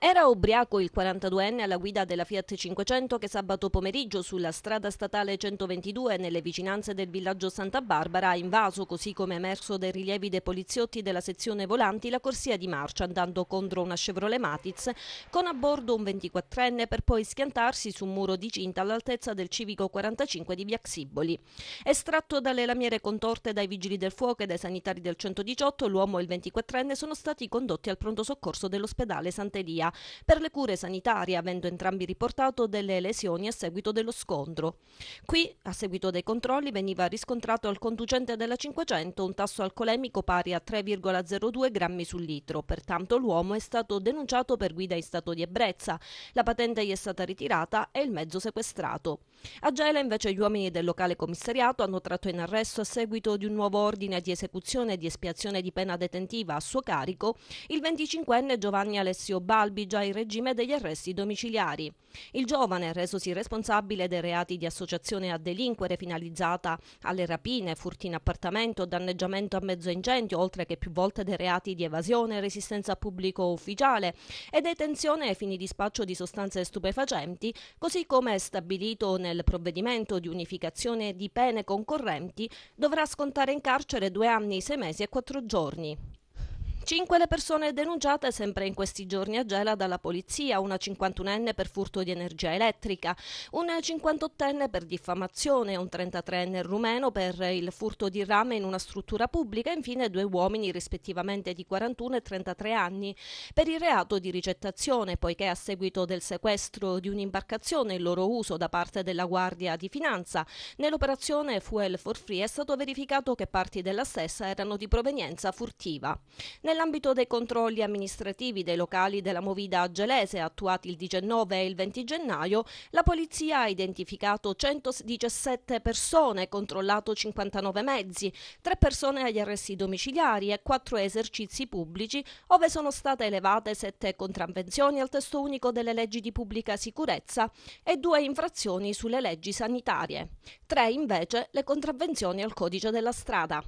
Era ubriaco il 42enne alla guida della Fiat 500 che sabato pomeriggio sulla strada statale 122 nelle vicinanze del villaggio Santa Barbara ha invaso, così come emerso dai rilievi dei poliziotti della sezione volanti, la corsia di marcia andando contro una Chevrolet Matiz con a bordo un 24enne per poi schiantarsi su un muro di cinta all'altezza del civico 45 di Via Xiboli. Estratto dalle lamiere contorte dai vigili del fuoco e dai sanitari del 118, l'uomo e il 24enne sono stati condotti al pronto soccorso dell'ospedale Sant'Elia per le cure sanitarie, avendo entrambi riportato delle lesioni a seguito dello scontro. Qui, a seguito dei controlli, veniva riscontrato al conducente della 500 un tasso alcolemico pari a 3,02 grammi sul litro, pertanto l'uomo è stato denunciato per guida in stato di ebbrezza, la patente gli è stata ritirata e il mezzo sequestrato. A Gela invece gli uomini del locale commissariato hanno tratto in arresto a seguito di un nuovo ordine di esecuzione e di espiazione di pena detentiva a suo carico il 25enne Giovanni Alessio Balbi già in regime degli arresti domiciliari. Il giovane, resosi responsabile dei reati di associazione a delinquere finalizzata alle rapine, furti in appartamento, danneggiamento a mezzo incendio, oltre che più volte dei reati di evasione, resistenza a pubblico ufficiale e detenzione ai fini di spaccio di sostanze stupefacenti, così come è stabilito nel provvedimento di unificazione di pene concorrenti, dovrà scontare in carcere due anni, sei mesi e quattro giorni. Cinque le persone denunciate sempre in questi giorni a Gela dalla polizia, una 51enne per furto di energia elettrica, un 58enne per diffamazione, un 33enne rumeno per il furto di rame in una struttura pubblica e infine due uomini rispettivamente di 41 e 33 anni per il reato di ricettazione, poiché a seguito del sequestro di un'imbarcazione e il loro uso da parte della Guardia di Finanza, nell'operazione Fuel for Free è stato verificato che parti della stessa erano di provenienza furtiva. Nella Nell'ambito dei controlli amministrativi dei locali della Movida Gelese attuati il 19 e il 20 gennaio, la polizia ha identificato 117 persone, controllato 59 mezzi, 3 persone agli arresti domiciliari e 4 esercizi pubblici, ove sono state elevate 7 contravvenzioni al testo unico delle leggi di pubblica sicurezza e 2 infrazioni sulle leggi sanitarie. 3 invece le contravvenzioni al codice della strada.